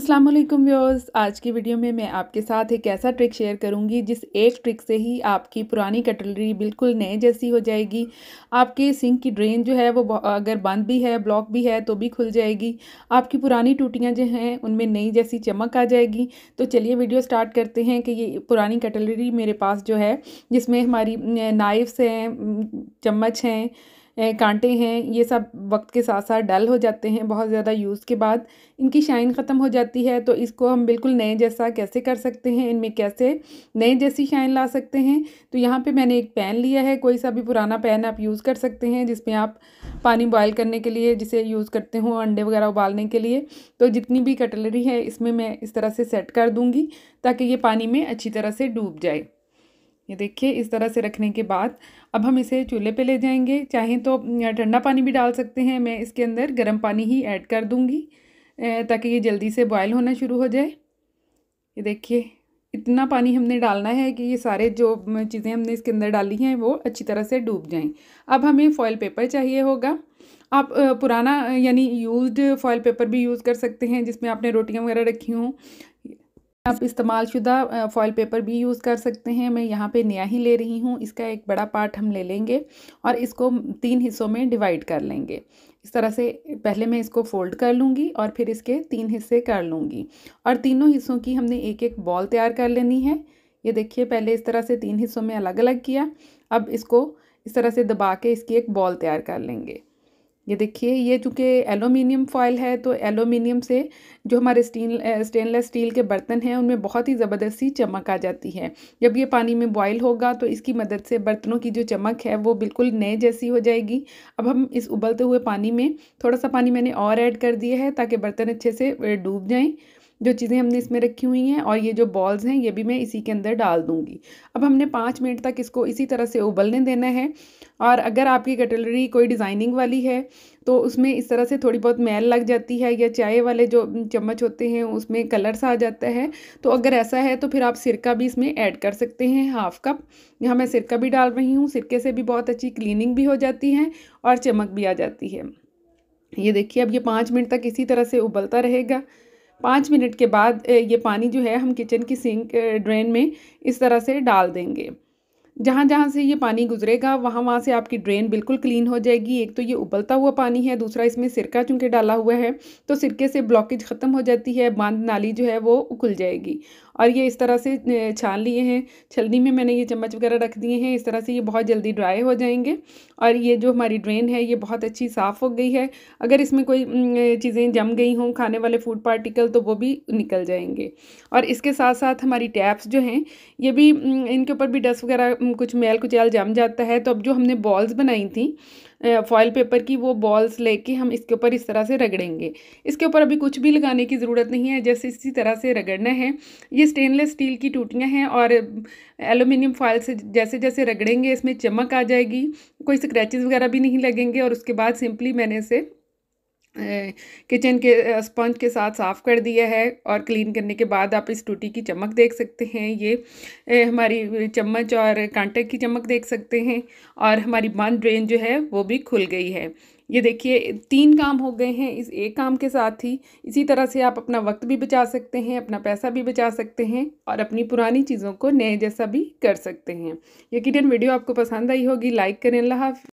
अस्सलाम वालेकुम व्यूअर्स आज की वीडियो में मैं आपके साथ एक ऐसा ट्रिक शेयर करूंगी जिस एक ट्रिक से ही आपकी पुरानी कटलरी बिल्कुल नए जैसी हो जाएगी आपके सिंक की ड्रेन जो है वो अगर बंद भी है ब्लॉक भी है तो भी खुल जाएगी आपकी पुरानी टूटियाँ जो हैं उनमें नई जैसी चमक आ जाएगी तो चलिए वीडियो स्टार्ट करते हैं कि ये पुरानी कटलरी मेरे पास जो है जिसमें हमारी नाइफ्स हैं चम्मच हैं कांटे हैं ये सब वक्त के साथ साथ डल हो जाते हैं बहुत ज़्यादा यूज़ के बाद इनकी शाइन ख़त्म हो जाती है तो इसको हम बिल्कुल नए जैसा कैसे कर सकते हैं इनमें कैसे नए जैसी शाइन ला सकते हैं तो यहाँ पे मैंने एक पैन लिया है कोई सा भी पुराना पैन आप यूज़ कर सकते हैं जिसमें आप पानी बॉयल करने के लिए जिसे यूज़ करते हो अंडे वगैरह उबालने के लिए तो जितनी भी कटलरी है इसमें मैं इस तरह से सेट कर दूँगी ताकि ये पानी में अच्छी तरह से डूब जाए ये देखिए इस तरह से रखने के बाद अब हम इसे चूल्हे पे ले जाएंगे चाहें तो ठंडा पानी भी डाल सकते हैं मैं इसके अंदर गर्म पानी ही ऐड कर दूँगी ताकि ये जल्दी से बॉयल होना शुरू हो जाए ये देखिए इतना पानी हमने डालना है कि ये सारे जो चीज़ें हमने इसके अंदर डाली हैं वो अच्छी तरह से डूब जाएं अब हमें फॉयल पेपर चाहिए होगा आप पुराना यानी यूज्ड फॉयल पेपर भी यूज़ कर सकते हैं जिसमें आपने रोटियां वगैरह रखी हों आप इस्तेमाल शुदा फॉयल पेपर भी यूज़ कर सकते हैं मैं यहाँ पे नया ही ले रही हूँ इसका एक बड़ा पार्ट हम ले लेंगे और इसको तीन हिस्सों में डिवाइड कर लेंगे इस तरह से पहले मैं इसको फोल्ड कर लूँगी और फिर इसके तीन हिस्से कर लूँगी और तीनों हिस्सों की हमने एक एक बॉल तैयार कर लेनी है ये देखिए पहले इस तरह से तीन हिस्सों में अलग अलग किया अब इसको इस तरह से दबा के इसकी एक बॉल तैयार कर लेंगे ये देखिए ये चूँकि एलोमिनियम फॉयल है तो एलोमिनियम से जो हमारे स्टील स्टेनलेस स्टील के बर्तन हैं उनमें बहुत ही ज़बरदस्ती चमक आ जाती है जब ये पानी में बॉयल होगा तो इसकी मदद से बर्तनों की जो चमक है वो बिल्कुल नए जैसी हो जाएगी अब हम इस उबलते हुए पानी में थोड़ा सा पानी मैंने और ऐड कर दिया है ताकि बर्तन अच्छे से डूब जाएँ जो चीज़ें हमने इसमें रखी हुई हैं और ये जो बॉल्स हैं ये भी मैं इसी के अंदर डाल दूंगी अब हमने पाँच मिनट तक इसको इसी तरह से उबलने देना है और अगर आपकी कटलरी कोई डिज़ाइनिंग वाली है तो उसमें इस तरह से थोड़ी बहुत मैल लग जाती है या चाय वाले जो चम्मच होते हैं उसमें कलर्स आ जाता है तो अगर ऐसा है तो फिर आप सिरका भी इसमें ऐड कर सकते हैं हाफ़ कप यहाँ मैं सिरका भी डाल रही हूँ सिरके से भी बहुत अच्छी क्लीनिंग भी हो जाती है और चमक भी आ जाती है ये देखिए अब ये पाँच मिनट तक इसी तरह से उबलता रहेगा पाँच मिनट के बाद ये पानी जो है हम किचन की सिंक ड्रेन में इस तरह से डाल देंगे जहाँ जहाँ से ये पानी गुजरेगा वहाँ वहाँ से आपकी ड्रेन बिल्कुल क्लीन हो जाएगी एक तो ये उबलता हुआ पानी है दूसरा इसमें सिरका चूँकि डाला हुआ है तो सिरके से ब्लॉकेज ख़त्म हो जाती है बांध नाली जो है वो उखल जाएगी और ये इस तरह से छान लिए हैं छलनी में मैंने ये चम्मच वगैरह रख दिए हैं इस तरह से ये बहुत जल्दी ड्राई हो जाएंगे और ये जो हमारी ड्रेन है ये बहुत अच्छी साफ़ हो गई है अगर इसमें कोई चीज़ें जम गई हों खाने वाले फूड पार्टिकल तो वो भी निकल जाएंगे और इसके साथ साथ हमारी टैप्स जो हैं ये भी इनके ऊपर भी डस्ट वगैरह कुछ मैल कुचैल जम जाता है तो अब जो हमने बॉल्स बनाई थी फॉयल पेपर की वो बॉल्स लेके हम इसके ऊपर इस तरह से रगड़ेंगे इसके ऊपर अभी कुछ भी लगाने की ज़रूरत नहीं है जैसे इसी तरह से रगड़ना है ये स्टेनलेस स्टील की टूटियाँ हैं और एलुमिनियम फॉयल से जैसे जैसे रगड़ेंगे इसमें चमक आ जाएगी कोई स्क्रैचेज़ वगैरह भी नहीं लगेंगे और उसके बाद सिंपली मैंने इसे किचन के स्पंज के साथ साफ़ कर दिया है और क्लीन करने के बाद आप इस टूटी की चमक देख सकते हैं ये हमारी चम्मच और कांटे की चमक देख सकते हैं और हमारी बंद ड्रेन जो है वो भी खुल गई है ये देखिए तीन काम हो गए हैं इस एक काम के साथ ही इसी तरह से आप अपना वक्त भी बचा सकते हैं अपना पैसा भी बचा सकते हैं और अपनी पुरानी चीज़ों को नए जैसा भी कर सकते हैं यकीन वीडियो आपको पसंद आई होगी लाइक करें अल्लाह